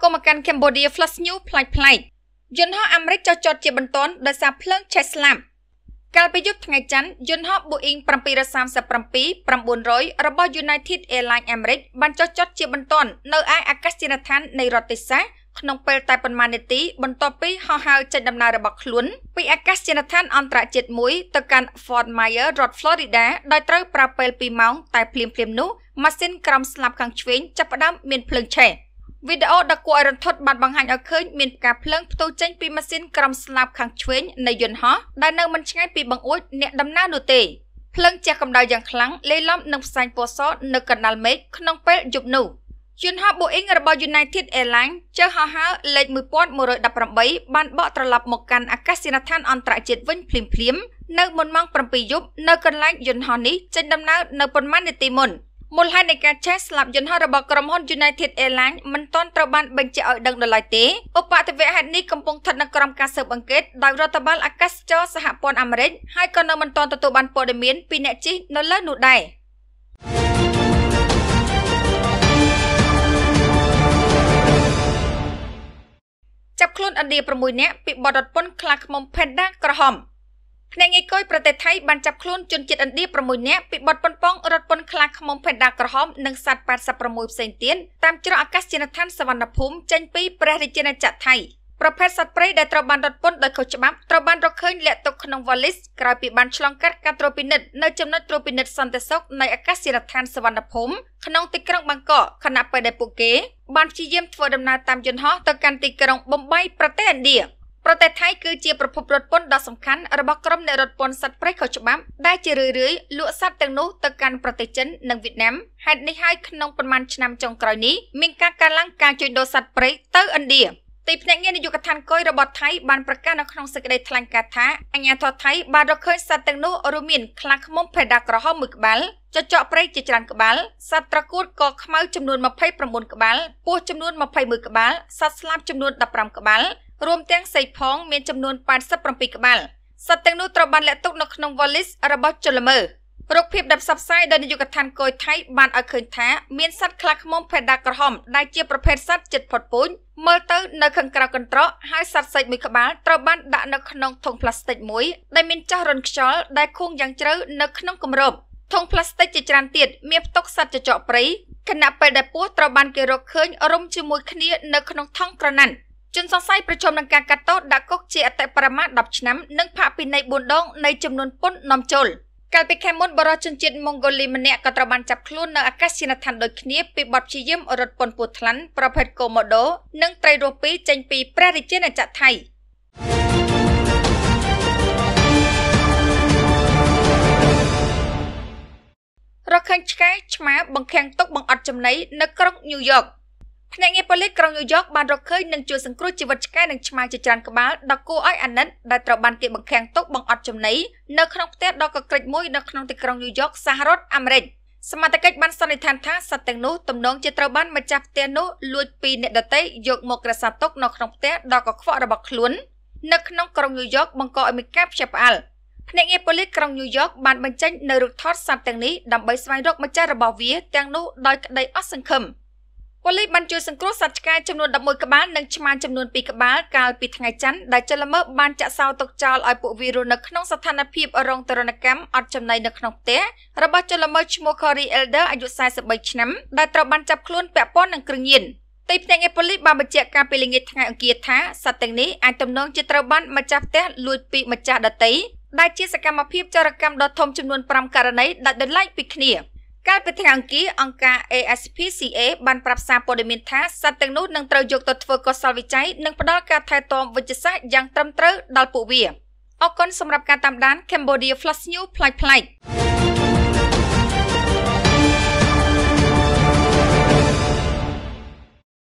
គមន៍មកកាន់ Cambodia Flash News ផ្លាច់ផ្លាច់យន្តហោះអាមេរិកចុះចតជាបន្ទាន់ដោយសារភ្លើងឆេះស្លាប់កាលពីយប់ថ្ងៃច័ន្ទយន្តហោះ Boeing 737 900របស់ United Airlines អាមេរិកបានចុះចតជាបន្ទាន់នៅឯអាកាសយានដ្ឋាននៃរដ្ឋទេសាសក្នុងពេល តែប៉ុន្មាននាទី បន្ទាប់ពីហោះហើរចេញដំណើររបស់ខ្លួនពីអាកាសយានដ្ឋានអន្តរជាតិមួយទៅកាន់ Fort Myers រដ្ឋ Florida ដោយត្រូវប្រើពេល2ម៉ោង តែភ្លាមៗនោះម៉ាស៊ីនក្រោមស្លាប់ខាងឆ្វេងចាប់ផ្ដើមមានភ្លើងឆេះ។វីដេអូដ៏គួរឲ្យរន្ធត់បានបង្ហាញឲ្យឃើញមានផ្កាភ្លើងផ្ទុះចេញពីម៉ាស៊ីនក្រំស្លាបខាងឆ្វេងនៃយន្តហោះដែលនៅមិនឆ្ងាយពីបង្អួចអ្នកដំណើរនោះទេភ្លើងជះកម្ដៅយ៉ាងខ្លាំងលេីឡំនឹងផ្សែងពណ៌សនៅកណ្ដាលមេឃក្នុងពេលយប់នោះយន្តហោះ Boeing របស់ United Airlines ចុះហោះហើរលេខ1118បានបកត្រឡប់មកកាន់អាកាសយានដ្ឋានអន្តរជាតិវិញភ្លាមៗនៅមុនម៉ោង7យប់នៅកន្លែងយន្តហោះនេះចេញដំណើរនៅប៉ុន្មាននាទីមុន។មូលហេតុនៃការឆេះស្លាប់យន្តហោះរបស់ក្រុមហ៊ុន United Airlines មិនទាន់ត្រូវបានបញ្ជាក់ឲ្យដឹងដល់ឡើយទេឧបតវហេតុនេះកំពុងស្ថិតនៅក្រោមការស៊ើបអង្កេតដោយរដ្ឋបាលអាកាសចរសហព័ន្ធអាមេរិកហើយក៏នៅមិនទាន់ទទួលបានព័ត៌មានពីអ្នកជិះនៅលើនោះដែរចាប់ខ្លួនឥណ្ឌា6នាក់ពីបទរត់ពន្ធខ្លាឃ្មុំ Panda ក្រហមភ្នាក់ងារគយប្រទេសថៃបានចាប់ខ្លួនជនជាតិឥណ្ឌា6នាក់ពីបទប៉ុនប៉ងរត់ពន្ធខ្លាឃ្មុំផេនដាក្រហមនិងសត្វ86ផ្សេងទៀតតាមច្រកអាកាសយានដ្ឋានសវណ្ណភូមិចេញពីព្រះរាជាណាចក្រថៃប្រភេទសត្វព្រៃដែលត្រូវបានរត់ពន្ធដោយខុសច្បាប់ត្រូវបានរកឃើញលាក់ទុកក្នុងវ៉ាលីសក្រោយពីបានឆ្លងកាត់ការត្រួតពិនិត្យនៅចំណុចត្រួតពិនិត្យសន្តិសុខនៃអាកាសយានដ្ឋានសវណ្ណភូមិក្នុងទីក្រុងបាងកកខណៈពេលដែលពួកគេបានព្យាយាមធ្វើដំណើរតាមយន្តហោះទៅកាន់ទីក្រុងបំបីប្រទេសឥណ្ឌាប្រទេសថៃគឺជាប្រភពរថពន្ធដ៏សំខាន់របស់ក្រុមអ្នករថពន្ធសត្វព្រៃខុសច្បាប់ដែលជារឿយៗលក់សត្វទាំងនោះទៅកាន់ប្រទេសចិននិងវៀតណាមហេតុនេះហើយក្នុងប្រមាណឆ្នាំចុងក្រោយនេះមានការកើនឡើងការជួញដូរសត្វព្រៃទៅឥណ្ឌាទីភ្នាក់ងារនយោបាយកថាគយរបស់ថៃបានប្រកាសនៅក្នុងសេចក្តីថ្លែងការណ៍ថាអាញាធរថៃបានរកឃើញសត្វទាំងនោះរួមមានខ្លាឃ្មុំផេដាក្រហមមួយក្បាលចចកព្រៃជាច្រើនក្បាល សត្វត្រកួតកខ្មៅចំនួន29ក្បាលពស់ចំនួន21ក្បាលសត្វស្លាបចំនួន15ក្បាលរួមទាំងសីផងមានចំនួន87ក្បាលសត្វទាំងនោះត្រូវបានលាក់ទុកនៅក្នុង Wallis របស់ជនល្មើសរូបភាពដែលផ្សព្វផ្សាយដោយនាយកដ្ឋានគយថៃបានឲ្យឃើញថាមានសត្វខ្លាឃ្មុំផេដាក្រហមដែលជាប្រភេទសត្វចិត្តផុតពូជមើលទៅនៅខាងក្រៅកន្ត្រកហើយសត្វសាច់មួយក្បាលត្រូវបានដាក់នៅក្នុងធុងផ្លាស្ទិកមួយដែលមានចាស់រន្ធខ្យល់ដែលខួងយ៉ាងជ្រៅនៅក្នុងគម្របធុងផ្លាស្ទិកជាច្រើនទៀតមានផ្ទុកសត្វចចកព្រៃខណៈពេលដែលពស់ត្រូវបានគេរកឃើញរុំជាមួយគ្នានៅក្នុងថង់ក្រណាត់ជនសង្ស័យប្រជុំនឹងការកាត់ទោសដាក់គុកជាអតិបរមា10ឆ្នាំនិងផាកពិន័យ4ដងនៃចំនួនពន្ធនាំចូលកាលពីខែមុនបរិជនជាតិម៉ុងហ្គោលីម្នាក់ក៏ត្រូវបានចាប់ខ្លួននៅអាកាសយានដ្ឋានដូចគ្នាពីបទព្យាយាមរត់ពន្ធពូថ្លាន់ប្រភេទកូម៉ូដូនិងត្រីរស់ពីរចេញពីព្រះរាជាណាចក្រថៃរកខាញ់ឆ្កែឆ្មា បង្ខាំងទុកបង្អត់ចំណីនៅក្រុងញូវយ៉កភ្នាក់ងារប៉ូលីសក្រុងញូវយ៉កបានរកឃើញនិងជួយសង្គ្រោះជីវិតឆ្កែនិងឆ្មាជាច្រើនក្បាលដ៏គួរឲ្យអាណិតដែលត្រូវបានគេបង្ខាំងទុកបង្អត់ចំណីនៅក្នុងផ្ទះដ៏កក្រិចមួយនៅក្នុងទីក្រុងញូវយ៉កសហរដ្ឋអាមេរិកសមត្ថកិច្ចបានសន្និដ្ឋានថាសត្វទាំងនោះទំនងជាត្រូវបានម្ចាស់ផ្ទះនោះលួចពីអ្នកដតីយកមករក្សាទុកនៅក្នុងផ្ទះដ៏កខ្វក់របស់ខ្លួន នៅក្នុងក្រុងញូវយ៉កបង្កឲ្យមានការព្យាបាលភ្នាក់ងារប៉ូលីសក្រុងញូវយ៉កបានបញ្ចេញនៅរូបថតសត្វទាំងនេះដើម្បីស្វែងរកម្ចាស់របស់វាទាំងនោះដោយក្តីអស់សង្ឃឹម។ប៉ូលីសបានជួយសង្គ្រោះសត្វឆ្កែចំនួន11ក្បាលនិងឆ្មាចំនួន2ក្បាលកាលពីថ្ងៃច័ន្ទដែលចលមើបានចាក់សោទុកចោលឲ្យពួកវារស់នៅក្នុងស្ថានភាពរងទរណកម្មអត់ចំណីនៅក្នុងផ្ទះរបស់ចលមើឈ្មោះ Cory Elder អាយុ43ឆ្នាំដែលត្រូវបានចាប់ខ្លួនពាក់ព័ន្ធនឹងគ្រឿងញៀនទីភ្នាក់ងារប៉ូលីសបានបញ្ជាក់ការពីល្ងាចថ្ងៃអង្គារថាសត្វទាំងនេះអាចទំនងជាត្រូវបានម្ចាស់ផ្ទះលួចពីម្ចាស់ដទៃដែលជាសកម្មភាពចរកម្មដ៏ធំចំនួន5ករណីដាច់ដោយឡែកពីគ្នា។កាលពីថ្ងៃអង្គារអង្គការ ASPCA បានប្រាប់សារព័ត៌មានថាសត្វទាំងនោះនឹងត្រូវយកទៅធ្វើកុសលវិច័យនិងផ្ដល់ការថែទាំវិជ្ជសាស្ត្រយ៉ាងត្រឹមត្រូវដល់ពួកវាអរគុណសម្រាប់ការតាមដាន Cambodia Flash News ផ្លាច់ផ្លាច់